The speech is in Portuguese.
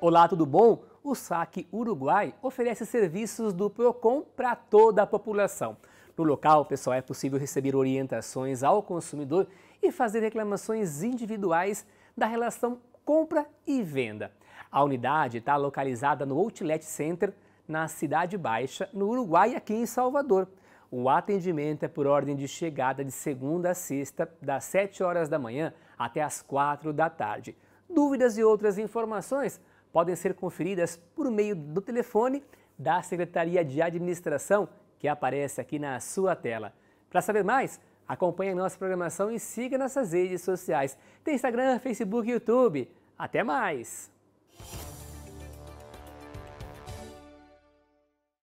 Olá, tudo bom? O SAC Uruguai oferece serviços do PROCON para toda a população. No local, pessoal, é possível receber orientações ao consumidor e fazer reclamações individuais da relação compra e venda. A unidade está localizada no Outlet Center, na Cidade Baixa, no Uruguai, aqui em Salvador. O atendimento é por ordem de chegada de segunda a sexta, das 7 horas da manhã até as 4 da tarde. Dúvidas e outras informações, podem ser conferidas por meio do telefone da Secretaria de Administração, que aparece aqui na sua tela. Para saber mais, acompanhe nossa programação e siga nossas redes sociais. Tem Instagram, Facebook e YouTube. Até mais!